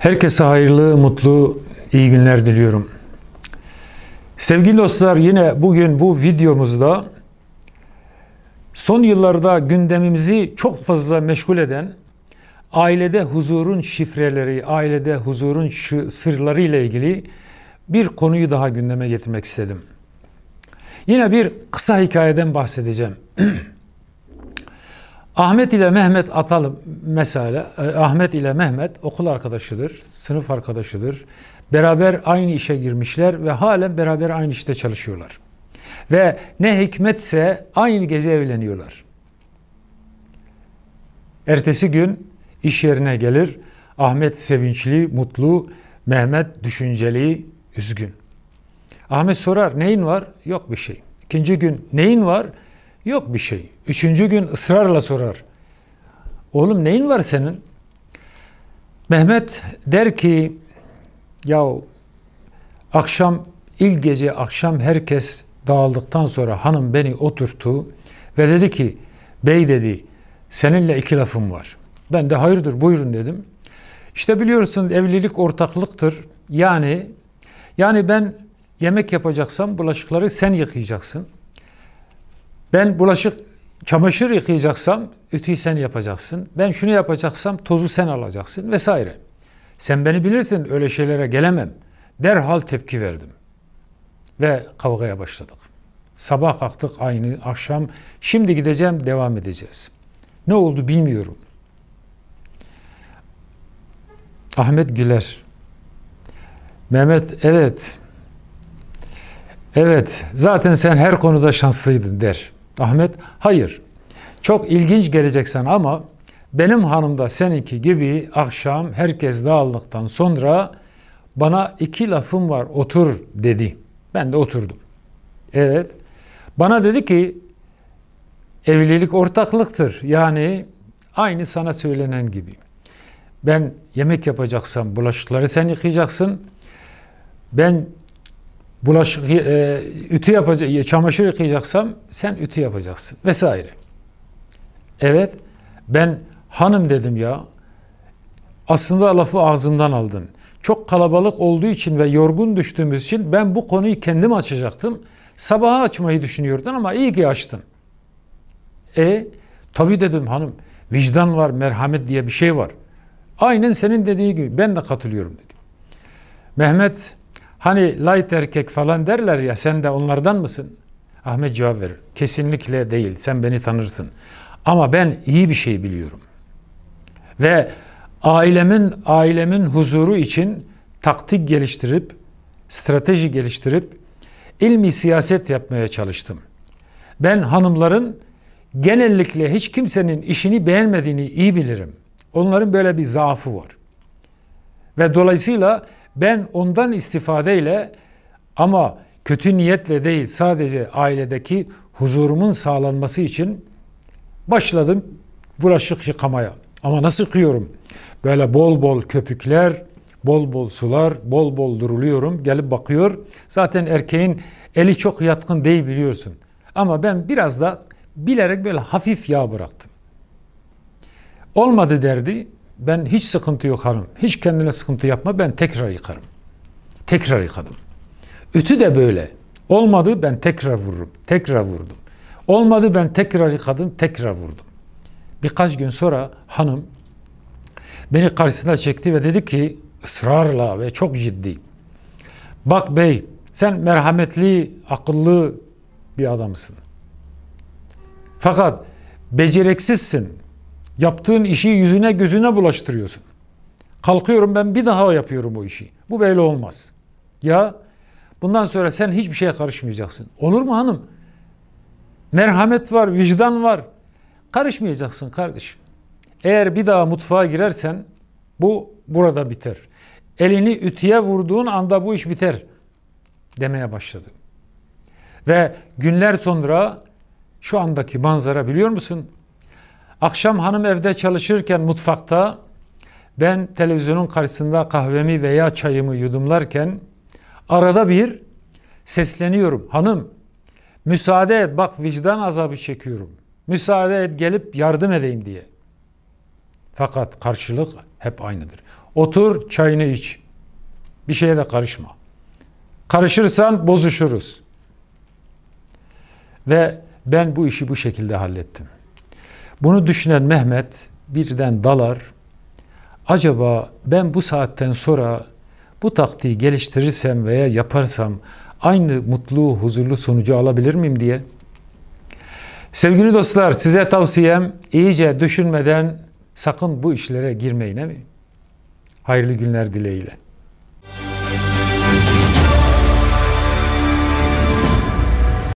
Herkese hayırlı, mutlu, iyi günler diliyorum. Sevgili dostlar yine bugün bu videomuzda son yıllarda gündemimizi çok fazla meşgul eden ailede huzurun şifreleri, ailede huzurun sırları ile ilgili bir konuyu daha gündeme getirmek istedim. Yine bir kısa hikayeden bahsedeceğim. Ahmet ile Mehmet atalım mesela. E, Ahmet ile Mehmet okul arkadaşıdır, sınıf arkadaşıdır. Beraber aynı işe girmişler ve halen beraber aynı işte çalışıyorlar. Ve ne hikmetse aynı gece evleniyorlar. Ertesi gün iş yerine gelir. Ahmet sevinçli, mutlu, Mehmet düşünceli, üzgün. Ahmet sorar neyin var? Yok bir şey. İkinci gün neyin var? Yok bir şey. Üçüncü gün ısrarla sorar. Oğlum neyin var senin? Mehmet der ki ya akşam ilk gece akşam herkes dağıldıktan sonra hanım beni oturttu ve dedi ki bey dedi seninle iki lafım var. Ben de hayırdır buyurun dedim. İşte biliyorsun evlilik ortaklıktır. Yani yani ben yemek yapacaksam bulaşıkları sen yıkayacaksın. Ben bulaşık çamaşır yıkayacaksam ütüyü sen yapacaksın. Ben şunu yapacaksam tozu sen alacaksın vesaire. Sen beni bilirsin öyle şeylere gelemem. Derhal tepki verdim. Ve kavgaya başladık. Sabah kalktık aynı akşam. Şimdi gideceğim devam edeceğiz. Ne oldu bilmiyorum. Ahmet Güler. Mehmet evet. Evet zaten sen her konuda şanslıydın der. Ahmet, hayır. Çok ilginç gelecek ama benim hanım da seninki gibi akşam herkes dağıldıktan sonra bana iki lafım var otur dedi. Ben de oturdum. Evet. Bana dedi ki evlilik ortaklıktır. Yani aynı sana söylenen gibi. Ben yemek yapacaksam bulaşıkları sen yıkayacaksın. Ben bulaşık e, ütü yapacak çamaşır yıkayacaksam sen ütü yapacaksın vesaire. Evet ben hanım dedim ya. Aslında lafı ağzımdan aldın. Çok kalabalık olduğu için ve yorgun düştüğümüz için ben bu konuyu kendim açacaktım. Sabaha açmayı düşünüyordun ama iyi ki açtın. E tabi dedim hanım vicdan var, merhamet diye bir şey var. Aynen senin dediği gibi ben de katılıyorum dedi. Mehmet Hani light erkek falan derler ya sen de onlardan mısın? Ahmet cevap verir. Kesinlikle değil. Sen beni tanırsın. Ama ben iyi bir şey biliyorum. Ve ailemin ailemin huzuru için taktik geliştirip strateji geliştirip ilmi siyaset yapmaya çalıştım. Ben hanımların genellikle hiç kimsenin işini beğenmediğini iyi bilirim. Onların böyle bir zaafı var. Ve dolayısıyla ben ondan istifadeyle ama kötü niyetle değil sadece ailedeki huzurumun sağlanması için başladım bulaşık yıkamaya. Ama nasıl yıkıyorum? Böyle bol bol köpükler, bol bol sular, bol bol duruluyorum. Gelip bakıyor. Zaten erkeğin eli çok yatkın değil biliyorsun. Ama ben biraz da bilerek böyle hafif yağ bıraktım. Olmadı derdi. Ben hiç sıkıntı yıkarım, Hiç kendine sıkıntı yapma. Ben tekrar yıkarım. Tekrar yıkadım. Ütü de böyle. Olmadı ben tekrar vururum. Tekrar vurdum. Olmadı ben tekrar yıkadım. Tekrar vurdum. Birkaç gün sonra hanım beni karşısına çekti ve dedi ki ısrarla ve çok ciddi. Bak bey sen merhametli, akıllı bir adamsın. Fakat becereksizsin. Yaptığın işi yüzüne gözüne bulaştırıyorsun. Kalkıyorum ben bir daha yapıyorum o işi. Bu böyle olmaz. Ya bundan sonra sen hiçbir şeye karışmayacaksın. Olur mu hanım? Merhamet var, vicdan var. Karışmayacaksın kardeşim. Eğer bir daha mutfağa girersen bu burada biter. Elini ütüye vurduğun anda bu iş biter demeye başladı. Ve günler sonra şu andaki manzara biliyor musun? Akşam hanım evde çalışırken mutfakta ben televizyonun karşısında kahvemi veya çayımı yudumlarken arada bir sesleniyorum. Hanım müsaade et bak vicdan azabı çekiyorum. Müsaade et gelip yardım edeyim diye. Fakat karşılık hep aynıdır. Otur çayını iç. Bir şeye de karışma. Karışırsan bozuşuruz. Ve ben bu işi bu şekilde hallettim. Bunu düşünen Mehmet birden dalar. Acaba ben bu saatten sonra bu taktiği geliştirirsem veya yaparsam aynı mutlu, huzurlu sonucu alabilir miyim diye. Sevgili dostlar size tavsiyem iyice düşünmeden sakın bu işlere girmeyin. Hayırlı günler dileğiyle.